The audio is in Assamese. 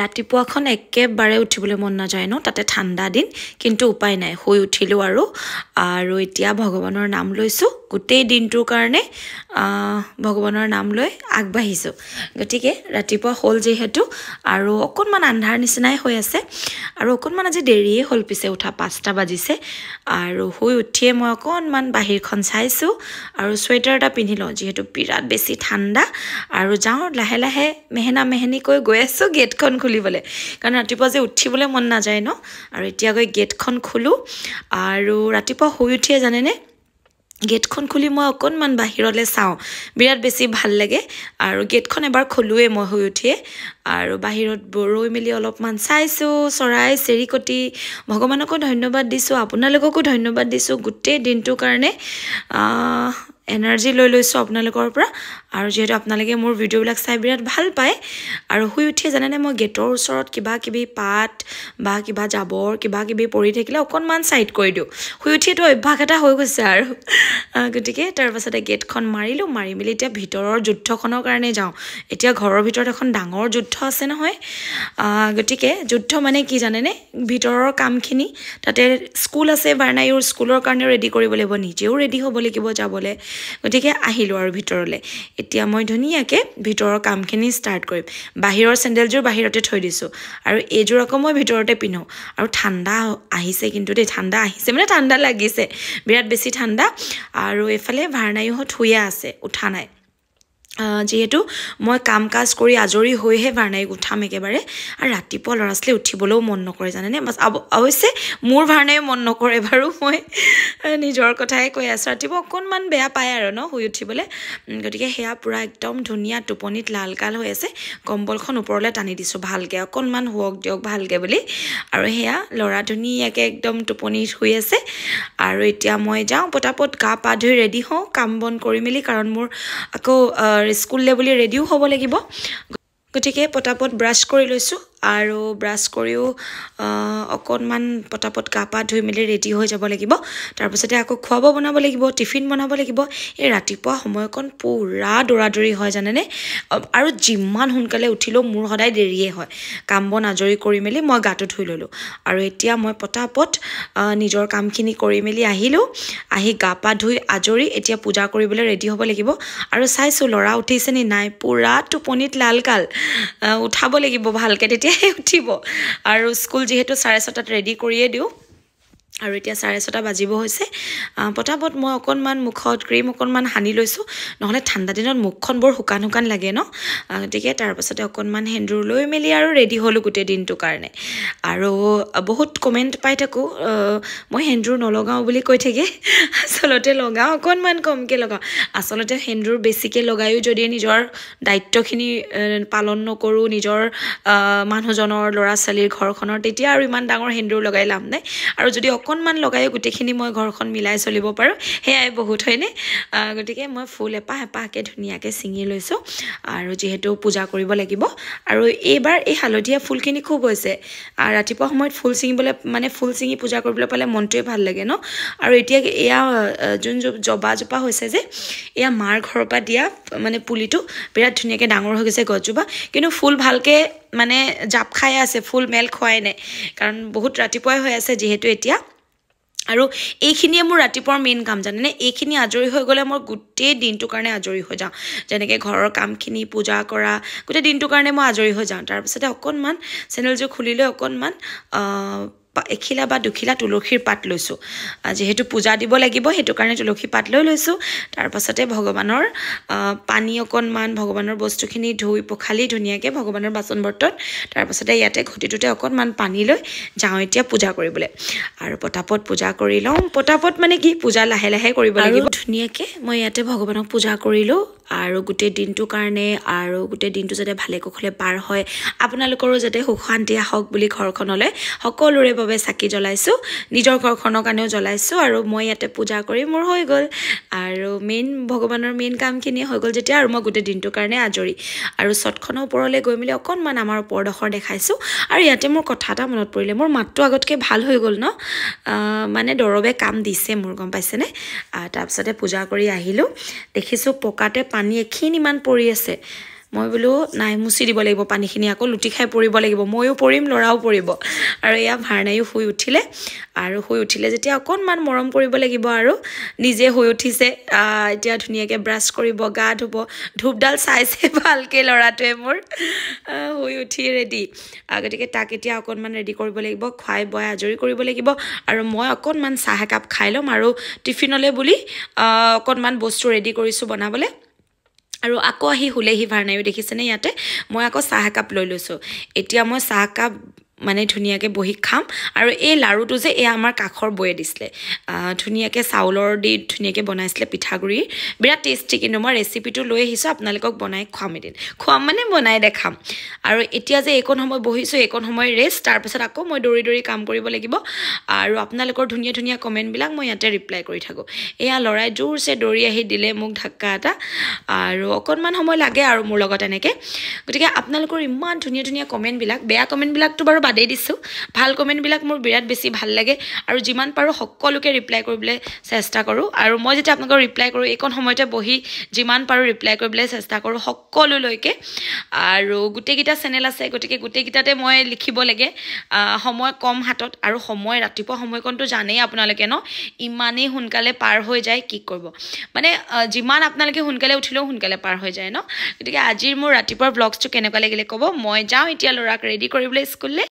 ৰাতিপুৱাখন একেবাৰে উঠিবলৈ মন নাযায় ন তাতে ঠাণ্ডা দিন কিন্তু উপায় নাই শুই উঠিলোঁ আৰু আৰু এতিয়া ভগৱানৰ নাম লৈছোঁ গোটেই দিনটোৰ কাৰণে ভগৱানৰ নাম লৈ আগবাঢ়িছোঁ গতিকে ৰাতিপুৱা হ'ল যিহেতু আৰু অকণমান আন্ধাৰ নিচিনাই হৈ আছে আৰু অকণমান আজি দেৰিয়ে হ'ল পিছে উঠা পাঁচটা বাজিছে আৰু শুই উঠিয়ে মই অকণমান বাহিৰখন চাইছোঁ আৰু চুৱেটাৰ এটা পিন্ধি লওঁ যিহেতু বিৰাট বেছি ঠাণ্ডা আৰু যাওঁ লাহে লাহে মেহেনা মেহেনিকৈ গৈ আছোঁ গেটখন খুলিবলৈ কাৰণ ৰাতিপুৱা যে উঠিবলৈ মন নাযায় ন আৰু এতিয়া গৈ গেটখন খোলোঁ আৰু ৰাতিপুৱা শুই উঠিয়ে জানেনে গেটখন খুলি মই অকণমান বাহিৰলৈ চাওঁ বিৰাট বেছি ভাল লাগে আৰু গেটখন এবাৰ খোলোৱেই মই শুই উঠিয়ে আৰু বাহিৰত ৰৈ মেলি অলপমান চাইছোঁ চৰাই চিৰিকটি ভগৱানকো ধন্যবাদ দিছোঁ আপোনালোককো ধন্যবাদ দিছোঁ গোটেই দিনটোৰ কাৰণে এনাৰ্জি লৈ লৈছোঁ আপোনালোকৰ পৰা আৰু যিহেতু আপোনালোকে মোৰ ভিডিঅ'বিলাক চাই বিৰাট ভাল পায় আৰু শুই উঠিয়ে জানেনে মই গেটৰ ওচৰত কিবাকিবি পাত বা কিবা জাবৰ কিবা কিবি পৰি থাকিলে অকণমান ছাইড কৰি দিওঁ শুই উঠিয়েতো অভ্যাস এটা হৈ গৈছে আৰু গতিকে তাৰপাছতে গেটখন মাৰিলোঁ মাৰি মেলি এতিয়া ভিতৰৰ যুদ্ধখনৰ কাৰণে যাওঁ এতিয়া ঘৰৰ ভিতৰত এখন ডাঙৰ যুদ্ধ যুদ্ধ আছে নহয় গতিকে যুদ্ধ মানে কি জানেনে ভিতৰৰ কামখিনি তাতে স্কুল আছে বাৰ্ণাই স্কুলৰ কাৰণেও ৰেডি কৰিব লাগিব নিজেও ৰেডি হ'ব লাগিব যাবলৈ গতিকে আহিলোঁ আৰু ভিতৰলৈ এতিয়া মই ধুনীয়াকৈ ভিতৰৰ কামখিনি ষ্টাৰ্ট কৰিম বাহিৰৰ চেণ্ডেলযোৰ বাহিৰতে থৈ দিছোঁ আৰু এইযোৰ আকৌ মই ভিতৰতে পিন্ধো আৰু ঠাণ্ডা আহিছে কিন্তু দেই ঠাণ্ডা আহিছে মানে ঠাণ্ডা লাগিছে বিৰাট বেছি ঠাণ্ডা আৰু এইফালে ভাৰ্ণায়ুহঁত শুয়ে আছে উঠা নাই যিহেতু মই কাম কাজ কৰি আজৰি হৈহে ভাৰনাৰীক উঠাম একেবাৰে আৰু ৰাতিপুৱা ল'ৰা ছোৱালী উঠিবলৈও মন নকৰে জানেনে অৱশ্যে মোৰ ভাৰনায়ো মন নকৰে বাৰু মই নিজৰ কথাই কৈ আছোঁ ৰাতিপুৱা অকণমান বেয়া পায় আৰু ন শুই উঠিবলৈ গতিকে সেয়া পূৰা একদম ধুনীয়া টোপনিত লাল কাল হৈ আছে কম্বলখন ওপৰলৈ টানি দিছোঁ ভালকৈ অকণমান শুৱক দিয়ক ভালকৈ বুলি আৰু সেয়া ল'ৰা ধুনীয়াকৈ একদম টোপনিত শুই আছে আৰু এতিয়া মই যাওঁ পটাপট গা পা ধুই ৰেডি হওঁ কাম বন কৰি মেলি কাৰণ মোৰ আকৌ স্কুল বুলি ৰেডিও হ'ব লাগিব গতিকে পটাপট ব্ৰাছ কৰি লৈছোঁ আৰু ব্ৰাছ কৰিও অকণমান পটাপট গা পা ধুই মেলি ৰেডি হৈ যাব লাগিব তাৰপিছতে আকৌ খোৱাব বনাব লাগিব টিফিন বনাব লাগিব এই ৰাতিপুৱা সময়কণ পূৰা দৌৰাদৌৰি হয় জানেনে আৰু যিমান সোনকালে উঠিলেও মোৰ সদায় দেৰিয়ে হয় কাম বন আজৰি কৰি মেলি মই গাটো ধুই ল'লোঁ আৰু এতিয়া মই পটাপট নিজৰ কামখিনি কৰি মেলি আহিলোঁ আহি গা পা ধুই আজৰি এতিয়া পূজা কৰিবলৈ ৰেডি হ'ব লাগিব আৰু চাইছোঁ ল'ৰা উঠিছে নি নাই পূৰা টোপনিত লালকাল উঠাব লাগিব ভালকৈ তেতিয়া সোনকালে উঠিব আৰু স্কুল যিহেতু চাৰে ছটাত ৰেডি কৰিয়ে দিওঁ আৰু এতিয়া চাৰে ছটা বাজিব হৈছে পটাপট মই অকণমান মুখত ক্ৰীম অকণমান সানি লৈছোঁ নহ'লে ঠাণ্ডা দিনত মুখখন বৰ শুকান শুকান লাগে ন গতিকে তাৰপাছতে অকণমান সেন্দুৰ লৈ মেলি আৰু ৰেডি হ'লোঁ গোটেই দিনটোৰ কাৰণে আৰু বহুত কমেণ্ট পাই থাকোঁ মই সেন্দুৰ নলগাওঁ বুলি কৈ থাকে আচলতে লগাওঁ অকণমান কমকৈ লগাওঁ আচলতে সেন্দুৰ বেছিকৈ লগায়ো যদি নিজৰ দায়িত্বখিনি পালন নকৰোঁ নিজৰ মানুহজনৰ ল'ৰা ছোৱালীৰ ঘৰখনৰ তেতিয়া আৰু ইমান ডাঙৰ সেন্দুৰ লগাই লাভ নাই আৰু যদি অকণমান লগায়ো গোটেইখিনি মই ঘৰখন মিলাই চলিব পাৰোঁ সেয়াই বহুত হয়নে গতিকে মই ফুল এপাহ এপাহকৈ ধুনীয়াকৈ ছিঙি লৈছোঁ আৰু যিহেতু পূজা কৰিব লাগিব আৰু এইবাৰ এই হালধীয়া ফুলখিনি খুব হৈছে ৰাতিপুৱা সময়ত ফুল ছিঙিবলৈ মানে ফুল ছিঙি পূজা কৰিবলৈ পালে মনটোৱে ভাল লাগে ন আৰু এতিয়া এয়া যোন জবাজোপা হৈছে যে এয়া মাৰ ঘৰৰ পৰা দিয়া মানে পুলিটো বিৰাট ধুনীয়াকৈ ডাঙৰ হৈ গৈছে গছজোপা কিন্তু ফুল ভালকৈ মানে জাপ খাই আছে ফুল মেল খোৱাই নাই কাৰণ বহুত ৰাতিপুৱাই হৈ আছে যিহেতু এতিয়া আৰু এইখিনিয়ে মোৰ ৰাতিপুৱাৰ মেইন কাম জানেনে এইখিনি আজৰি হৈ গ'লে মই গোটেই দিনটোৰ কাৰণে আজৰি হৈ যাওঁ যেনেকৈ ঘৰৰ কামখিনি পূজা কৰা গোটেই দিনটোৰ কাৰণে মই আজৰি হৈ যাওঁ তাৰপিছতে অকণমান চেনেলযোৰ খুলিলৈ অকণমান এখিলা বা দুখিলা তুলসীৰ পাত লৈছোঁ যিহেতু পূজা দিব লাগিব সেইটো কাৰণে তুলসী পাত লৈ লৈছোঁ তাৰপাছতে ভগৱানৰ পানী অকণমান ভগৱানৰ বস্তুখিনি ধুই পখালি ধুনীয়াকৈ ভগৱানৰ বাচন বৰ্তন তাৰপাছতে ইয়াতে ঘটিটোতে অকণমান পানী লৈ যাওঁ এতিয়া পূজা কৰিবলৈ আৰু পতাপত পূজা কৰি লওঁ পতাপত মানে কি পূজা লাহে লাহে কৰিব লাগিব ধুনীয়াকৈ মই ইয়াতে ভগৱানক পূজা কৰিলোঁ আৰু গোটেই দিনটোৰ কাৰণে আৰু গোটেই দিনটো যাতে ভালে কুশলে পাৰ হয় আপোনালোকৰো যাতে সুখ শান্তি আহক বুলি ঘৰখনলৈ সকলোৰে বাবে চাকি জ্বলাইছোঁ নিজৰ ঘৰখনৰ কাৰণেও জ্বলাইছোঁ আৰু মই ইয়াতে পূজা কৰি মোৰ হৈ গ'ল আৰু মেইন ভগৱানৰ মেইন কামখিনি হৈ গ'ল যেতিয়া আৰু মই গোটেই দিনটোৰ কাৰণে আজৰি আৰু চটখনৰ ওপৰলৈ গৈ মেলি অকণমান আমাৰ ওপৰডোখৰ দেখাইছোঁ আৰু ইয়াতে মোৰ কথা এটা মনত পৰিলে মোৰ মাতটো আগতকৈ ভাল হৈ গ'ল ন মানে দৰৱে কাম দিছে মোৰ গম পাইছেনে তাৰপিছতে পূজা কৰি আহিলোঁ দেখিছোঁ পকাতে পানী এখিনিমান পৰি আছে মই বোলো নাই মুচি দিব লাগিব পানীখিনি আকৌ লুটি খাই পৰিব লাগিব ময়ো পৰিম ল'ৰাও পৰিব আৰু এয়া ভাৰনায়ো শুই উঠিলে আৰু শুই উঠিলে যেতিয়া অকণমান মৰম কৰিব লাগিব আৰু নিজে শুই উঠিছে এতিয়া ধুনীয়াকৈ ব্ৰাছ কৰিব গা ধুব ধূপডাল চাইছে ভালকৈ ল'ৰাটোৱে মোৰ শুই উঠি ৰেডি গতিকে তাক এতিয়া অকণমান ৰেডি কৰিব লাগিব খুৱাই বয় আজৰি কৰিব লাগিব আৰু মই অকণমান চাহ একাপ খাই ল'ম আৰু টিফিনলৈ বুলি অকণমান বস্তু ৰেডি কৰিছোঁ বনাবলৈ আৰু আকৌ আহি শুলেহি ভাৰ ভাৰ্নায়ো দেখিছেনে ইয়াতে মই আকৌ চাহ একাপ লৈ লৈছোঁ এতিয়া মই চাহ একাপ মানে ধুনীয়াকৈ বহি খাম আৰু এই লাড়ুটো যে এয়া আমাৰ কাষৰ বৈয়ে দিছিলে ধুনীয়াকৈ চাউলৰ দি ধুনীয়াকৈ বনাইছিলে পিঠাগুড়ি বিৰাট টেষ্টি কিন্তু মই ৰেচিপিটো লৈ আহিছোঁ আপোনালোকক বনাই খুৱাম এদিন খুৱাম মানে বনাই দেখাম আৰু এতিয়া যে এইকণ সময় বহিছোঁ এইকণ সময় ৰেষ্ট তাৰপিছত আকৌ মই দৌৰি দৌৰি কাম কৰিব লাগিব আৰু আপোনালোকৰ ধুনীয়া ধুনীয়া কমেণ্টবিলাক মই ইয়াতে ৰিপ্লাই কৰি থাকোঁ এয়া ল'ৰাই জোৰচে দৌৰি আহি দিলে মোক ধাক্কা এটা আৰু অকণমান সময় লাগে আৰু মোৰ লগত এনেকৈ গতিকে আপোনালোকৰ ইমান ধুনীয়া ধুনীয়া কমেণ্টবিলাক বেয়া কমেণ্টবিলাকতো বাৰু আদেই দিছোঁ ভাল কমেণ্টবিলাক মোৰ বিৰাট বেছি ভাল লাগে আৰু যিমান পাৰোঁ সকলোকে ৰিপ্লাই কৰিবলৈ চেষ্টা কৰোঁ আৰু মই যেতিয়া আপোনালোকক ৰিপ্লাই কৰোঁ এইকণ সময়তে বহি যিমান পাৰোঁ ৰিপ্লাই কৰিবলৈ চেষ্টা কৰোঁ সকলোলৈকে আৰু গোটেইকেইটা চেনেল আছে গতিকে গোটেইকেইটাতে মই লিখিব লাগে সময় কম হাতত আৰু সময় ৰাতিপুৱা সময়কণটো জানেই আপোনালোকে ন ইমানেই সোনকালে পাৰ হৈ যায় কি কৰিব মানে যিমান আপোনালোকে সোনকালে উঠিলেও সোনকালে পাৰ হৈ যায় ন গতিকে আজিৰ মোৰ ৰাতিপুৱাৰ ব্লগছটো কেনেকুৱা লাগিলে ক'ব মই যাওঁ এতিয়া ল'ৰাক ৰেডি কৰিবলৈ স্কুললৈ